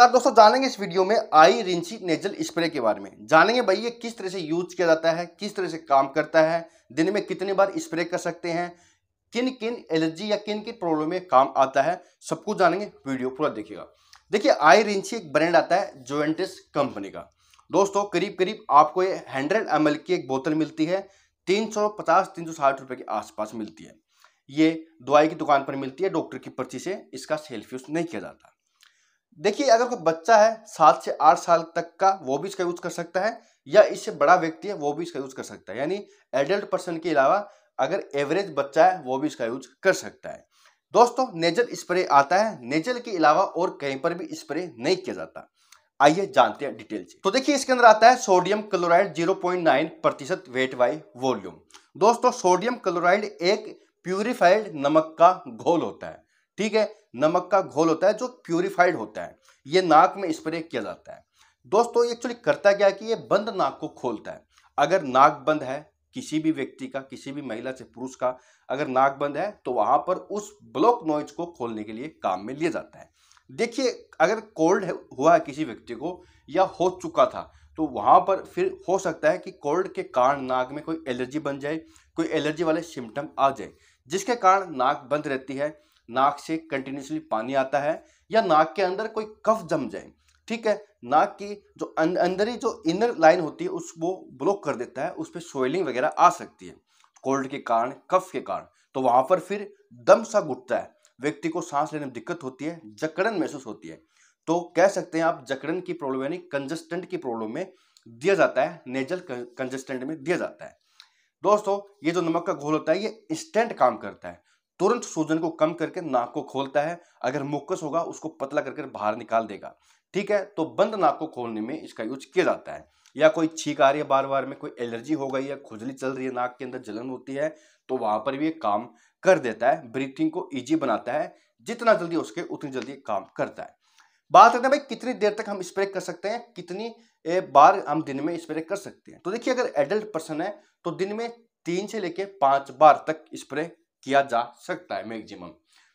नमस्कार दोस्तों जानेंगे इस वीडियो में आई रिंची नेजल स्प्रे के बारे में जानेंगे भाई ये किस तरह से यूज किया जाता है किस तरह से काम करता है दिन में कितनी बार स्प्रे कर सकते हैं किन किन एलर्जी या किन किन प्रॉब्लम में काम आता है सब कुछ जानेंगे वीडियो पूरा देखिएगा देखिए आई रिंची एक ब्रांड आता है जोएंटिस कंपनी का दोस्तों करीब करीब आपको ये हंड्रेड एम की एक बोतल मिलती है तीन सौ पचास तीन सौ साठ रुपये के आसपास मिलती है ये दवाई की दुकान पर मिलती है डॉक्टर की पर्ची से इसका सेल्फ यूज नहीं किया जाता देखिए अगर कोई बच्चा है सात से आठ साल तक का वो भी इसका यूज कर सकता है या इससे बड़ा व्यक्ति है वो भी इसका यूज कर सकता है यानी एडल्ट पर्सन के अलावा अगर एवरेज बच्चा है वो भी इसका यूज कर सकता है दोस्तों नेजल स्प्रे आता है नेजल के अलावा और कहीं पर भी स्प्रे नहीं किया जाता आइए जानते हैं डिटेल से तो देखिए इसके अंदर आता है सोडियम क्लोराइड 0.9 प्रतिशत वेट बाई वॉल्यूम दोस्तों सोडियम क्लोराइड एक प्यूरिफाइड नमक का घोल होता है ठीक है नमक का घोल होता है जो प्योरीफाइड होता है ये नाक में स्प्रे किया जाता है दोस्तों ये एक्चुअली करता क्या है कि ये बंद नाक को खोलता है अगर नाक बंद है किसी भी व्यक्ति का किसी भी महिला से पुरुष का अगर नाक बंद है तो वहां पर उस ब्लॉक नॉइज को खोलने के लिए काम में लिया जाता है देखिए अगर कोल्ड हुआ है किसी व्यक्ति को या हो चुका था तो वहां पर फिर हो सकता है कि कोल्ड के कारण नाक में कोई एलर्जी बन जाए कोई एलर्जी वाले सिम्टम आ जाए जिसके कारण नाक बंद रहती है नाक से कंटिन्यूसली पानी आता है या नाक के अंदर कोई कफ जम जाए ठीक है नाक की जो अं-, अंदर ही जो इनर लाइन होती है उसको ब्लॉक कर देता है उस पर स्वेलिंग वगैरह आ सकती है कोल्ड के कारण कफ के कारण तो वहाँ पर फिर दम सा घुटता है व्यक्ति को सांस लेने में दिक्कत होती है जकड़न महसूस होती है तो कह सकते हैं आप जकड़न की प्रॉब्लम यानी कंजस्टेंट की प्रॉब्लम में दिया जाता है नेजल कंजस्टेंट में दिया जाता है दोस्तों ये जो नमक का घोल होता है ये इंस्टेंट काम करता है तुरंत सूजन को कम करके नाक को खोलता है अगर मुक्कस होगा उसको पतला करके बाहर निकाल देगा ठीक है तो बंद नाक को खोलने में इसका यूज किया जाता है या कोई छींक आ रही है बार बार में कोई एलर्जी हो गई है खुजली चल रही है नाक के अंदर जलन होती है तो वहां पर भी ये काम कर देता है ब्रीथिंग को ईजी बनाता है जितना जल्दी उसके उतनी जल्दी काम करता है बात करते हैं भाई कितनी देर तक हम स्प्रे कर सकते हैं कितनी बार हम दिन में स्प्रे कर सकते हैं तो देखिए अगर एडल्ट पर्सन है तो दिन में तीन से लेके पांच बार तक स्प्रे किया जा सकता है मैक्सिमम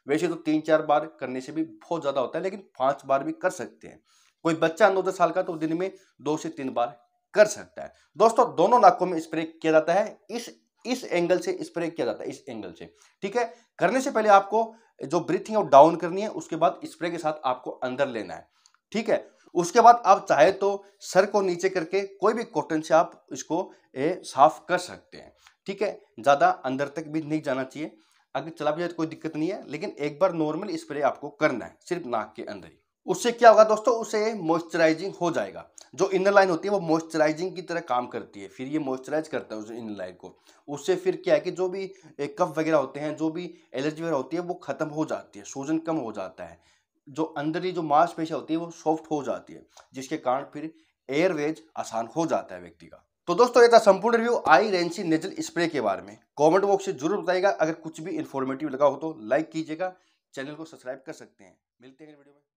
वैसे तो तीन चार बार करने से भी बहुत ज़्यादा होता है लेकिन पांच बार भी कर सकते हैं कोई बच्चा नौ दस साल का तो दिन में दो से तीन बार कर सकता है दोस्तों दोनों नाकों में स्प्रे किया जाता है इस इस एंगल से स्प्रे किया जाता है इस एंगल से ठीक है करने से पहले आपको जो ब्रीथिंग और डाउन करनी है उसके बाद स्प्रे के साथ आपको अंदर लेना है ठीक है उसके बाद आप चाहे तो सर को नीचे करके कोई भी कॉटन से आप इसको ए, साफ कर सकते हैं ठीक है ज़्यादा अंदर तक भी नहीं जाना चाहिए अगर चला भी जाए तो कोई दिक्कत नहीं है लेकिन एक बार नॉर्मल स्प्रे आपको करना है सिर्फ नाक के अंदर ही उससे क्या होगा दोस्तों उसे मॉइस्चराइजिंग हो जाएगा जो इनर लाइन होती है वो मॉइस्चराइजिंग की तरह काम करती है फिर ये मॉइस्चराइज करता है उस इनर लाइन को उससे फिर क्या है कि जो भी कफ वगैरह होते हैं जो भी एलर्जी वगैरह होती है वो खत्म हो जाती है सूजन कम हो जाता है जो अंदर ही जो मांसपेशियाँ होती है वो सॉफ्ट हो जाती है जिसके कारण फिर एयरवेज आसान हो जाता है व्यक्ति का तो दोस्तों ये था संपूर्ण रिव्यू आई रेंसी नेजल स्प्रे के बारे में कमेंट बॉक्स से जरूर बताइएगा अगर कुछ भी इन्फॉर्मेटिव लगा हो तो लाइक कीजिएगा चैनल को सब्सक्राइब कर सकते हैं मिलते हैं वीडियो में